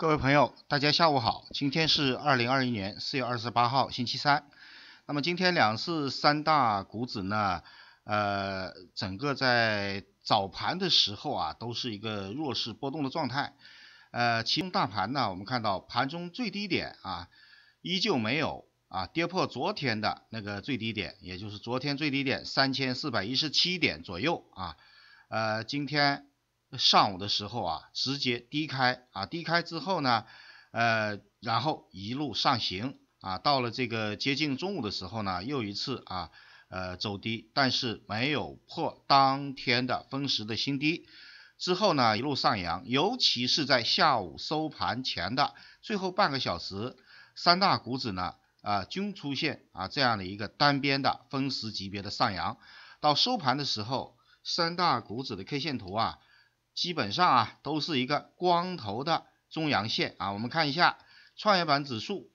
各位朋友，大家下午好，今天是二零二一年四月二十八号，星期三。那么今天两市三大股指呢，呃，整个在早盘的时候啊，都是一个弱势波动的状态。呃，其中大盘呢，我们看到盘中最低点啊，依旧没有啊，跌破昨天的那个最低点，也就是昨天最低点三千四百一十七点左右啊。呃，今天。上午的时候啊，直接低开啊，低开之后呢，呃，然后一路上行啊，到了这个接近中午的时候呢，又一次啊，呃，走低，但是没有破当天的分时的新低，之后呢一路上扬，尤其是在下午收盘前的最后半个小时，三大股指呢啊均出现啊这样的一个单边的分时级别的上扬，到收盘的时候，三大股指的 K 线图啊。基本上啊都是一个光头的中阳线啊，我们看一下创业板指数，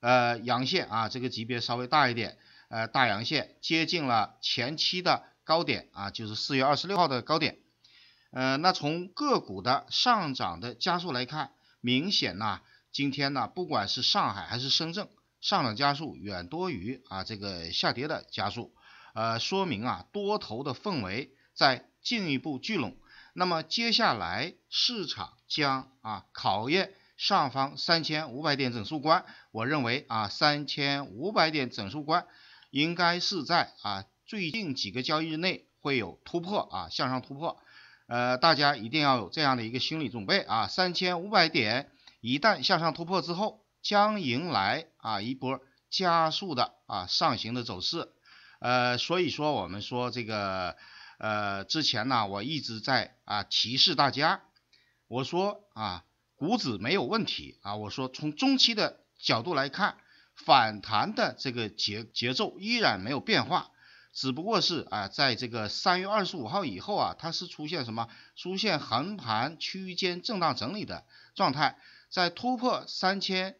呃阳线啊这个级别稍微大一点，呃大阳线接近了前期的高点啊，就是四月二十六号的高点，呃那从个股的上涨的加速来看，明显呢今天呢不管是上海还是深圳上涨加速远多于啊这个下跌的加速，呃说明啊多头的氛围在进一步聚拢。那么接下来市场将啊考验上方三千五百点整数关，我认为啊三千五百点整数关应该是在啊最近几个交易日内会有突破啊向上突破，呃大家一定要有这样的一个心理准备啊三千五百点一旦向上突破之后将迎来啊一波加速的啊上行的走势，呃所以说我们说这个。呃，之前呢，我一直在啊提示大家，我说啊，股指没有问题啊，我说从中期的角度来看，反弹的这个节节奏依然没有变化，只不过是啊，在这个三月二十五号以后啊，它是出现什么？出现横盘区间震荡整理的状态，在突破三千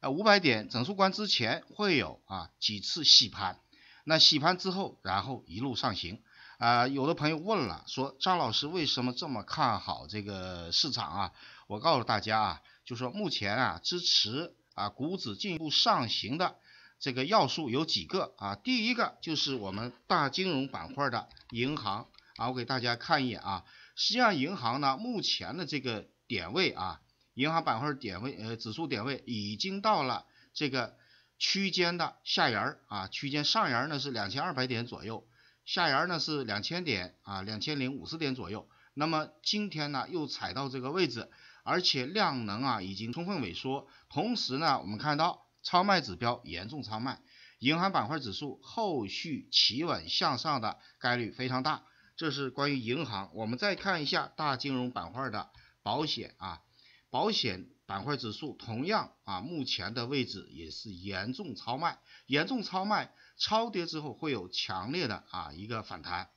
呃五百点整数关之前会有啊几次洗盘，那洗盘之后，然后一路上行。啊，有的朋友问了，说张老师为什么这么看好这个市场啊？我告诉大家啊，就说目前啊，支持啊股指进一步上行的这个要素有几个啊？第一个就是我们大金融板块的银行啊，我给大家看一眼啊，实际上银行呢，目前的这个点位啊，银行板块点位呃指数点位已经到了这个区间的下沿儿啊，区间上沿儿呢是两千二百点左右。下沿呢是两千点啊，两千零五十点左右。那么今天呢又踩到这个位置，而且量能啊已经充分萎缩，同时呢我们看到超卖指标严重超卖，银行板块指数后续企稳向上的概率非常大。这是关于银行，我们再看一下大金融板块的保险啊。保险板块指数同样啊，目前的位置也是严重超卖，严重超卖，超跌之后会有强烈的啊一个反弹。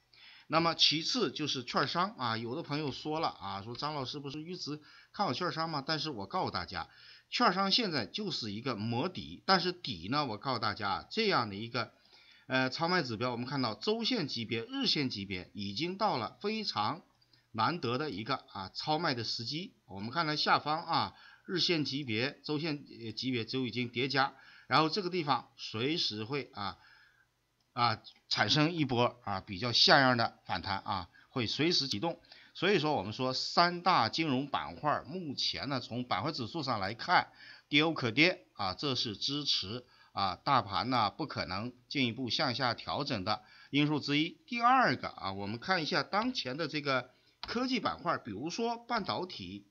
那么其次就是券商啊，有的朋友说了啊，说张老师不是一直看好券商吗？但是我告诉大家，券商现在就是一个磨底，但是底呢，我告诉大家啊，这样的一个呃超卖指标，我们看到周线级别、日线级别已经到了非常。难得的一个啊超卖的时机，我们看看下方啊日线级别、周线级别就已经叠加，然后这个地方随时会啊啊产生一波啊比较像样的反弹啊，会随时启动。所以说我们说三大金融板块目前呢，从板块指数上来看跌无可跌啊，这是支持啊大盘呢不可能进一步向下调整的因素之一。第二个啊，我们看一下当前的这个。科技板块，比如说半导体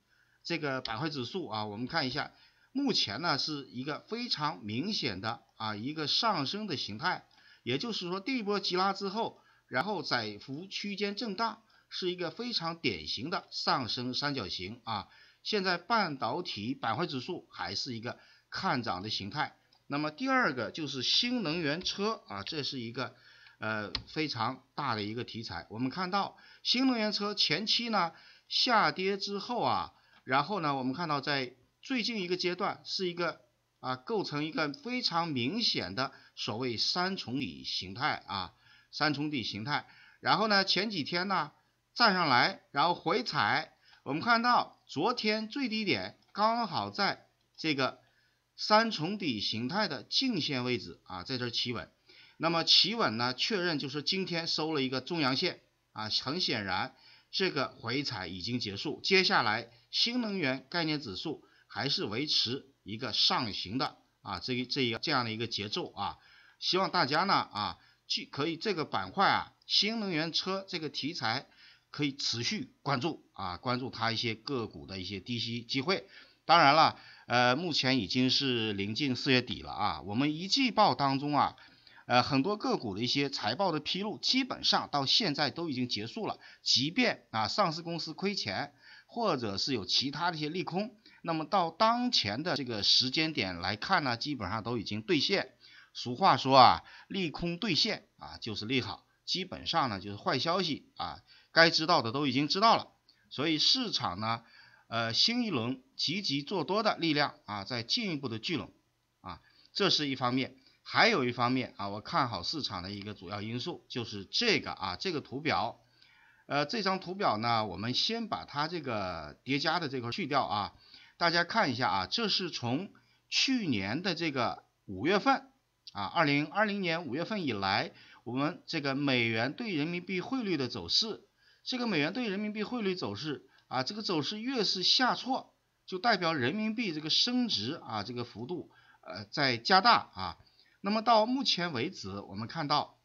这个板块指数啊，我们看一下，目前呢是一个非常明显的啊一个上升的形态，也就是说第一波急拉之后，然后窄幅区间震荡，是一个非常典型的上升三角形啊。现在半导体板块指数还是一个看涨的形态。那么第二个就是新能源车啊，这是一个呃非常大的一个题材，我们看到。新能源车前期呢下跌之后啊，然后呢，我们看到在最近一个阶段是一个啊构成一个非常明显的所谓三重底形态啊三重底形态。然后呢，前几天呢站上来，然后回踩，我们看到昨天最低点刚好在这个三重底形态的颈线位置啊，在这儿企稳。那么企稳呢，确认就是今天收了一个中阳线。啊，很显然，这个回踩已经结束，接下来新能源概念指数还是维持一个上行的啊，这个这一这样的一个节奏啊，希望大家呢啊，可以这个板块啊，新能源车这个题材可以持续关注啊，关注它一些个股的一些低吸机会。当然了，呃，目前已经是临近四月底了啊，我们一季报当中啊。呃，很多个股的一些财报的披露，基本上到现在都已经结束了。即便啊，上市公司亏钱，或者是有其他的一些利空，那么到当前的这个时间点来看呢，基本上都已经兑现。俗话说啊，利空兑现啊就是利好，基本上呢就是坏消息啊，该知道的都已经知道了。所以市场呢，呃，新一轮积极做多的力量啊，在进一步的聚拢啊，这是一方面。还有一方面啊，我看好市场的一个主要因素就是这个啊，这个图表，呃，这张图表呢，我们先把它这个叠加的这块去掉啊，大家看一下啊，这是从去年的这个五月份啊，二零二零年五月份以来，我们这个美元对人民币汇率的走势，这个美元对人民币汇率走势啊，这个走势越是下挫，就代表人民币这个升值啊，这个幅度呃在加大啊。那么到目前为止，我们看到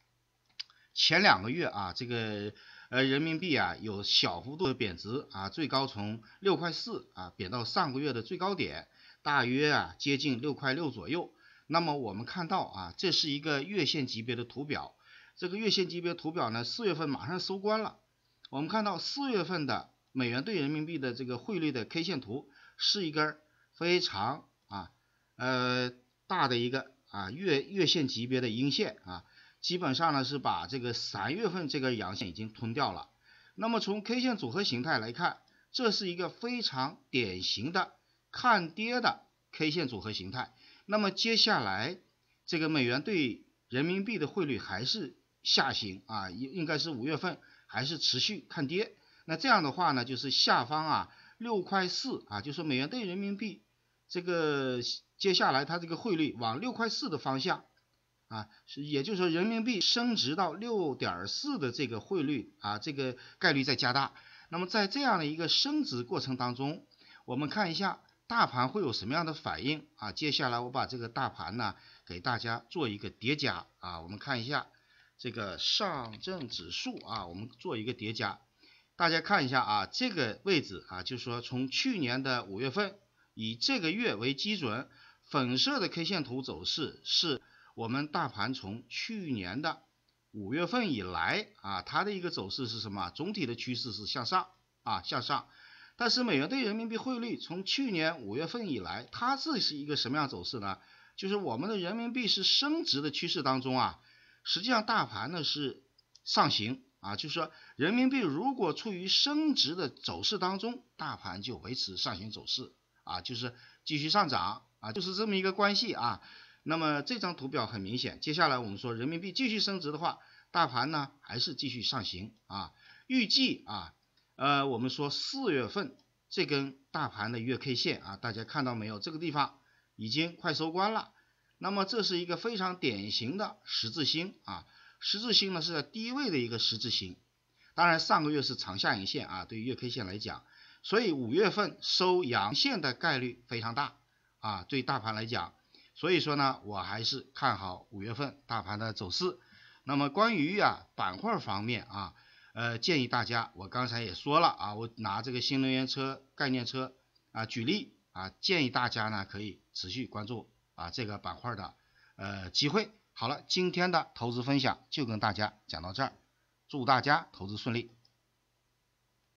前两个月啊，这个呃人民币啊有小幅度的贬值啊，最高从六块四啊贬到上个月的最高点，大约啊接近六块六左右。那么我们看到啊，这是一个月线级别的图表，这个月线级别图表呢，四月份马上收官了。我们看到四月份的美元对人民币的这个汇率的 K 线图是一根非常啊呃大的一个。啊，月月线级别的阴线啊，基本上呢是把这个三月份这个阳线已经吞掉了。那么从 K 线组合形态来看，这是一个非常典型的看跌的 K 线组合形态。那么接下来这个美元对人民币的汇率还是下行啊，应应该是五月份还是持续看跌。那这样的话呢，就是下方啊六块四啊，就是美元对人民币。这个接下来，它这个汇率往六块四的方向啊，是也就是说人民币升值到六点四的这个汇率啊，这个概率在加大。那么在这样的一个升值过程当中，我们看一下大盘会有什么样的反应啊？接下来我把这个大盘呢给大家做一个叠加啊，我们看一下这个上证指数啊，我们做一个叠加，大家看一下啊，这个位置啊，就是说从去年的五月份。以这个月为基准，粉色的 K 线图走势是我们大盘从去年的五月份以来啊，它的一个走势是什么？总体的趋势是向上啊，向上。但是美元对人民币汇率从去年五月份以来，它这是一个什么样走势呢？就是我们的人民币是升值的趋势当中啊，实际上大盘呢是上行啊，就是说人民币如果处于升值的走势当中，大盘就维持上行走势。啊，就是继续上涨，啊，就是这么一个关系啊。那么这张图表很明显，接下来我们说人民币继续升值的话，大盘呢还是继续上行啊。预计啊，呃，我们说四月份这根大盘的月 K 线啊，大家看到没有？这个地方已经快收官了。那么这是一个非常典型的十字星啊，十字星呢是在低位的一个十字星。当然上个月是长下影线啊，对于月 K 线来讲。所以五月份收阳线的概率非常大啊，对大盘来讲，所以说呢，我还是看好五月份大盘的走势。那么关于啊板块方面啊，呃建议大家，我刚才也说了啊，我拿这个新能源车概念车啊举例啊，建议大家呢可以持续关注啊这个板块的呃机会。好了，今天的投资分享就跟大家讲到这儿，祝大家投资顺利。